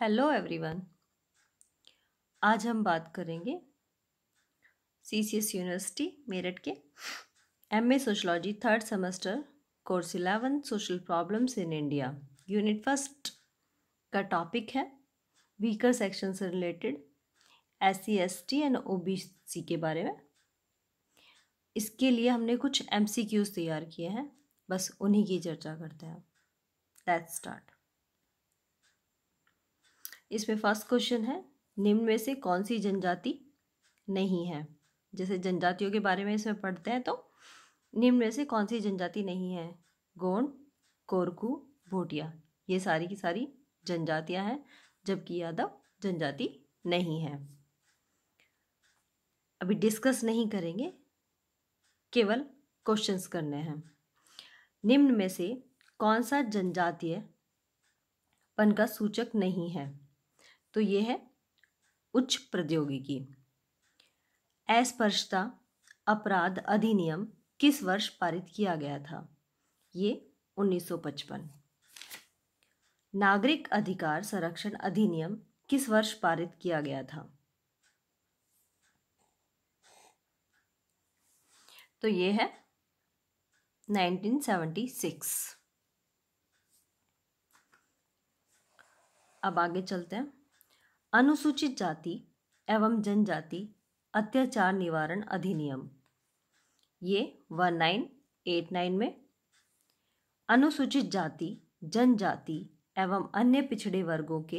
hello everyone आज हम बात करेंगे सीसीएस यूनिवर्सिटी मेरठ के MA sociology third semester course eleven social problems in India unit first का टॉपिक है वीकर सेक्शन से related S C S T and O B C के बारे में इसके लिए हमने कुछ एम सी क्यूज़ तैयार किए हैं बस उन्हीं की चर्चा करते हैं लेट्स स्टार्ट इसमें फर्स्ट क्वेश्चन है निम्न में से कौन सी जनजाति नहीं है जैसे जनजातियों के बारे में इसमें पढ़ते हैं तो निम्न में से कौन सी जनजाति नहीं है गोंड कोरकू भोटिया ये सारी की सारी जनजातियां हैं जबकि यादव जनजाति नहीं है अभी डिस्कस नहीं करेंगे केवल क्वेश्चंस करने हैं निम्न में से कौन सा जनजातीय पन का सूचक नहीं है तो ये है उच्च प्रौद्योगिकी अस्पर्शता अपराध अधिनियम किस वर्ष पारित किया गया था ये 1955 नागरिक अधिकार संरक्षण अधिनियम किस वर्ष पारित किया गया था तो ये है 1976 अब आगे चलते हैं अनुसूचित जाति एवं जनजाति अत्याचार निवारण अधिनियम ये वन नाइन एट नाइन में अनुसूचित जाति जनजाति एवं अन्य पिछड़े वर्गों के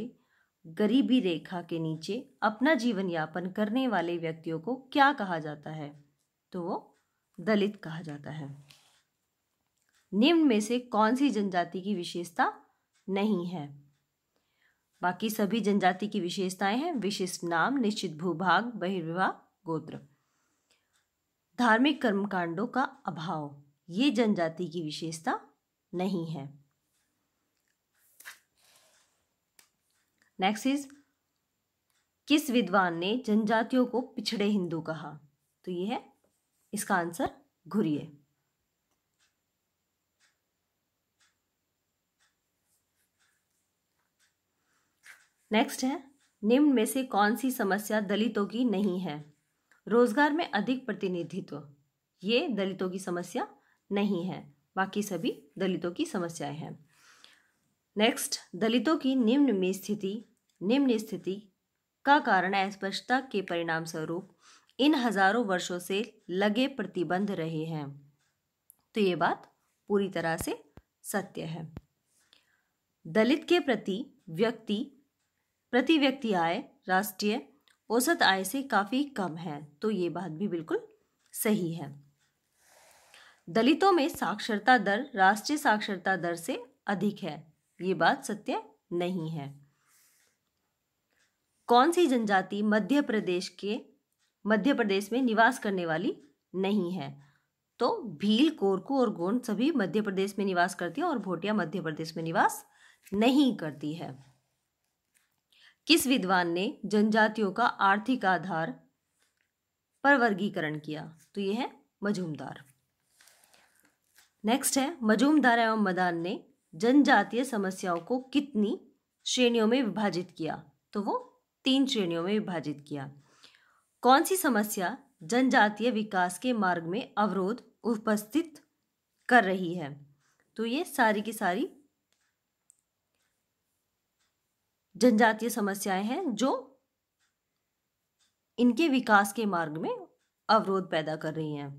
गरीबी रेखा के नीचे अपना जीवन यापन करने वाले व्यक्तियों को क्या कहा जाता है तो वो दलित कहा जाता है निम्न में से कौन सी जनजाति की विशेषता नहीं है बाकी सभी जनजाति की विशेषताएं हैं विशिष्ट नाम निश्चित भूभाग बहिर्विवाह गोत्र धार्मिक कर्मकांडों का अभाव ये जनजाति की विशेषता नहीं है नेक्स्ट इज किस विद्वान ने जनजातियों को पिछड़े हिंदू कहा तो ये है इसका आंसर घुरिए नेक्स्ट है निम्न में से कौन सी समस्या दलितों की नहीं है रोजगार में अधिक प्रतिनिधित्व ये दलितों की समस्या नहीं है बाकी सभी दलितों की समस्याएं हैं नेक्स्ट दलितों की निम्न में स्थिति निम्न स्थिति का कारण अस्पष्टता के परिणाम स्वरूप इन हजारों वर्षों से लगे प्रतिबंध रहे हैं तो ये बात पूरी तरह से सत्य है दलित के प्रति व्यक्ति प्रति व्यक्ति आय राष्ट्रीय औसत आय से काफ़ी कम है तो ये बात भी बिल्कुल सही है दलितों में साक्षरता दर राष्ट्रीय साक्षरता दर से अधिक है ये बात सत्य नहीं है कौन सी जनजाति मध्य प्रदेश के मध्य प्रदेश में निवास करने वाली नहीं है तो भील कोरकू और गोंड सभी मध्य प्रदेश में निवास करती है और भोटिया मध्य प्रदेश में निवास नहीं करती है किस विद्वान ने जनजातियों का आर्थिक आधार पर वर्गीकरण किया तो ये है मजूमदार नेक्स्ट है मजूमदार एवं मदान ने जनजातीय समस्याओं को कितनी श्रेणियों में विभाजित किया तो वो तीन श्रेणियों में विभाजित किया कौन सी समस्या जनजातीय विकास के मार्ग में अवरोध उपस्थित कर रही है तो ये सारी की सारी जनजातीय समस्याएं हैं जो इनके विकास के मार्ग में अवरोध पैदा कर रही हैं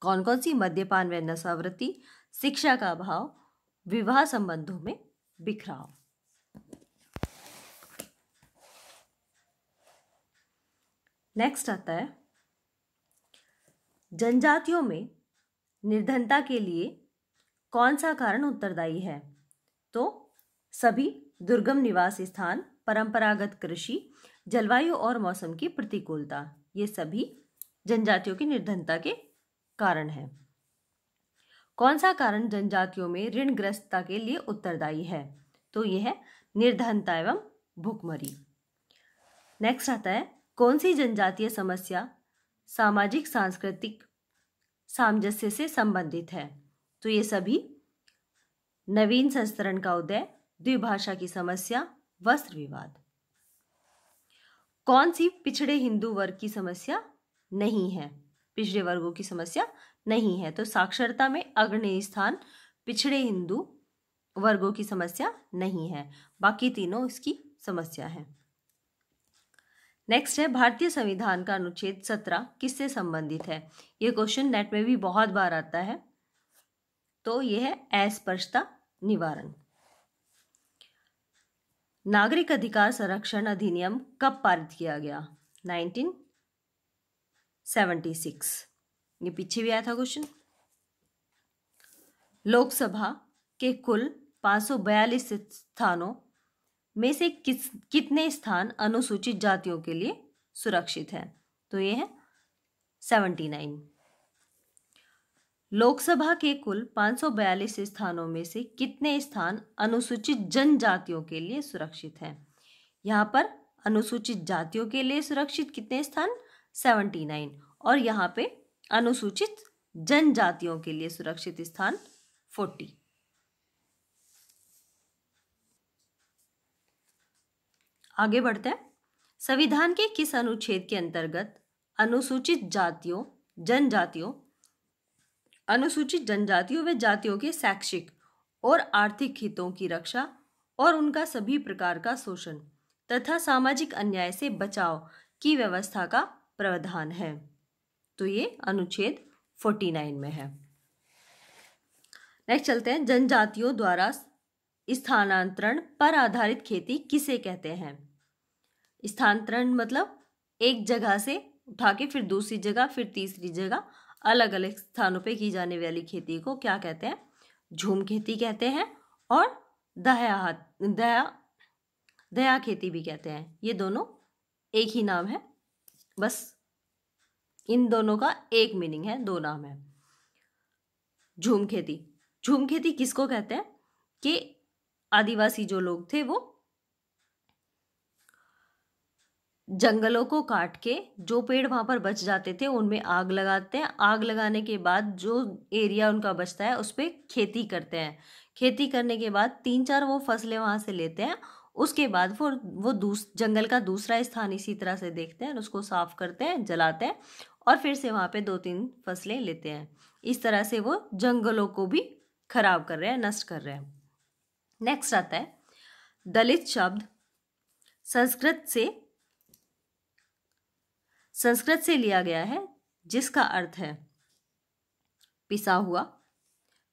कौन कौन सी मद्यपान व नशावृत्ति शिक्षा का अभाव विवाह संबंधों में बिखराव नेक्स्ट आता है जनजातियों में निर्धनता के लिए कौन सा कारण उत्तरदायी है तो सभी दुर्गम निवास स्थान परंपरागत कृषि जलवायु और मौसम की प्रतिकूलता ये सभी जनजातियों की निर्धनता के कारण है कौन सा कारण जनजातियों में ऋण ग्रस्तता के लिए उत्तरदायी है तो यह है निर्धनता एवं भुखमरी नेक्स्ट आता है कौन सी जनजातीय समस्या सामाजिक सांस्कृतिक सामंजस्य से संबंधित है तो ये सभी नवीन संस्करण का उदय द्विभाषा की समस्या वस्त्र विवाद कौन सी पिछड़े हिंदू वर्ग की समस्या नहीं है पिछड़े वर्गों की समस्या नहीं है तो साक्षरता में अग्नि स्थान पिछड़े हिंदू वर्गों की समस्या नहीं है बाकी तीनों इसकी समस्या है नेक्स्ट है भारतीय संविधान का अनुच्छेद सत्रह किससे संबंधित है ये क्वेश्चन नेट में भी बहुत बार आता है तो यह है अस्पर्शता निवारण नागरिक अधिकार संरक्षण अधिनियम कब पारित किया गया 1976 ये पीछे भी आया था क्वेश्चन लोकसभा के कुल 542 स्थानों में से किस कितने स्थान अनुसूचित जातियों के लिए सुरक्षित हैं तो ये है 79 लोकसभा के कुल 542 स्थानों में से कितने स्थान अनुसूचित जनजातियों के लिए सुरक्षित हैं यहाँ पर अनुसूचित जातियों के लिए सुरक्षित कितने स्थान 79 और यहाँ पे अनुसूचित जनजातियों के लिए सुरक्षित स्थान 40 आगे बढ़ते हैं संविधान के किस अनुच्छेद के अंतर्गत अनुसूचित जातियों जनजातियों अनुसूचित जनजातियों व जातियों के शैक्षिक और आर्थिक हितों की रक्षा और उनका सभी प्रकार का शोषण तथा सामाजिक अन्याय से बचाव की व्यवस्था का प्रावधान है तो ये अनुच्छेद 49 में है नेक्स्ट चलते हैं जनजातियों द्वारा स्थानांतरण पर आधारित खेती किसे कहते हैं स्थानांतरण मतलब एक जगह से उठा के फिर दूसरी जगह फिर तीसरी जगह अलग अलग स्थानों पे की जाने वाली खेती को क्या कहते हैं झूम खेती कहते हैं और दया दया दया खेती भी कहते हैं ये दोनों एक ही नाम है बस इन दोनों का एक मीनिंग है दो नाम है झूम खेती झूम खेती किसको कहते हैं कि आदिवासी जो लोग थे वो जंगलों को काट के जो पेड़ वहाँ पर बच जाते थे उनमें आग लगाते हैं आग लगाने के बाद जो एरिया उनका बचता है उस पर खेती करते हैं खेती करने के बाद तीन चार वो फसलें वहाँ से लेते हैं उसके बाद वो वो दूस जंगल का दूसरा स्थान इसी तरह से देखते हैं और उसको साफ करते हैं जलाते हैं और फिर से वहाँ पे दो तीन फसलें लेते हैं इस तरह से वो जंगलों को भी खराब कर रहे हैं नष्ट कर रहे हैं नेक्स्ट आता है दलित शब्द संस्कृत से संस्कृत से लिया गया है जिसका अर्थ है पिसा हुआ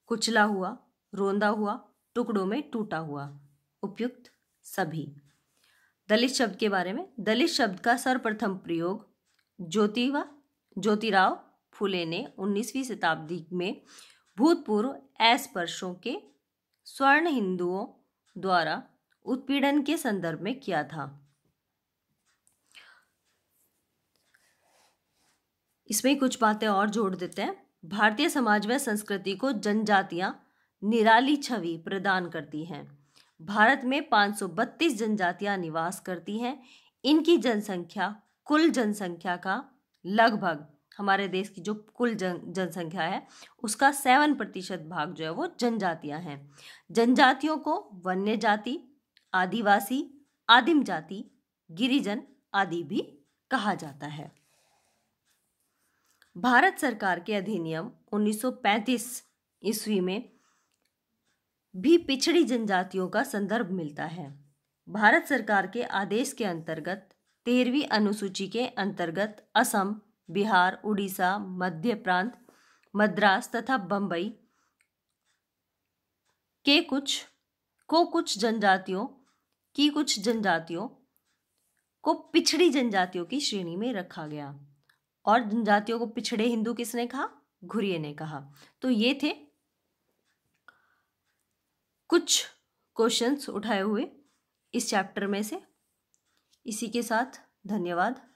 कुचला हुआ रोंदा हुआ टुकड़ों में टूटा हुआ उपयुक्त सभी दलित शब्द के बारे में दलित शब्द का सर्वप्रथम प्रयोग ज्योतिवा ज्योतिराव फुले ने 19वीं शताब्दी में भूतपूर्व अस्पर्शों के स्वर्ण हिंदुओं द्वारा उत्पीड़न के संदर्भ में किया था इसमें कुछ बातें और जोड़ देते हैं भारतीय समाज में संस्कृति को जनजातियाँ निराली छवि प्रदान करती हैं भारत में 532 जनजातियाँ निवास करती हैं इनकी जनसंख्या कुल जनसंख्या का लगभग हमारे देश की जो कुल जन जनसंख्या है उसका सेवन प्रतिशत भाग जो है वो जनजातियां हैं जनजातियों को वन्य जाति आदिवासी आदिम जाति गिरिजन आदि भी कहा जाता है भारत सरकार के अधिनियम 1935 ईस्वी में भी पिछड़ी जनजातियों का संदर्भ मिलता है भारत सरकार के आदेश के अंतर्गत तेरहवीं अनुसूची के अंतर्गत असम बिहार उड़ीसा मध्य प्रांत मद्रास तथा बम्बई के कुछ को कुछ जनजातियों की कुछ जनजातियों को पिछड़ी जनजातियों की श्रेणी में रखा गया और जनजातियों को पिछड़े हिंदू किसने कहा घुरिये ने कहा तो ये थे कुछ क्वेश्चंस उठाए हुए इस चैप्टर में से इसी के साथ धन्यवाद